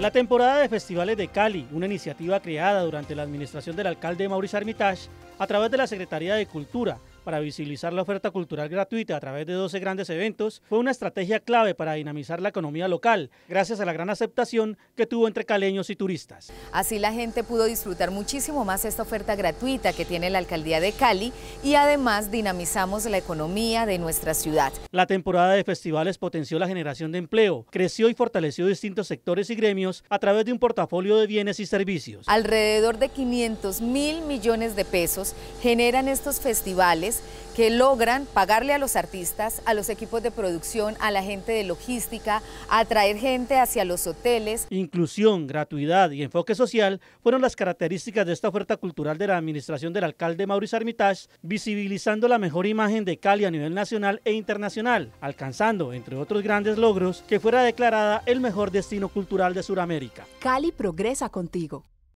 La temporada de festivales de Cali, una iniciativa creada durante la administración del alcalde Mauricio Armitage a través de la Secretaría de Cultura, para visibilizar la oferta cultural gratuita a través de 12 grandes eventos fue una estrategia clave para dinamizar la economía local, gracias a la gran aceptación que tuvo entre caleños y turistas. Así la gente pudo disfrutar muchísimo más esta oferta gratuita que tiene la alcaldía de Cali y además dinamizamos la economía de nuestra ciudad. La temporada de festivales potenció la generación de empleo, creció y fortaleció distintos sectores y gremios a través de un portafolio de bienes y servicios. Alrededor de 500 mil millones de pesos generan estos festivales que logran pagarle a los artistas, a los equipos de producción, a la gente de logística, a atraer gente hacia los hoteles. Inclusión, gratuidad y enfoque social fueron las características de esta oferta cultural de la administración del alcalde Mauricio Armitage, visibilizando la mejor imagen de Cali a nivel nacional e internacional, alcanzando, entre otros grandes logros, que fuera declarada el mejor destino cultural de Sudamérica. Cali progresa contigo.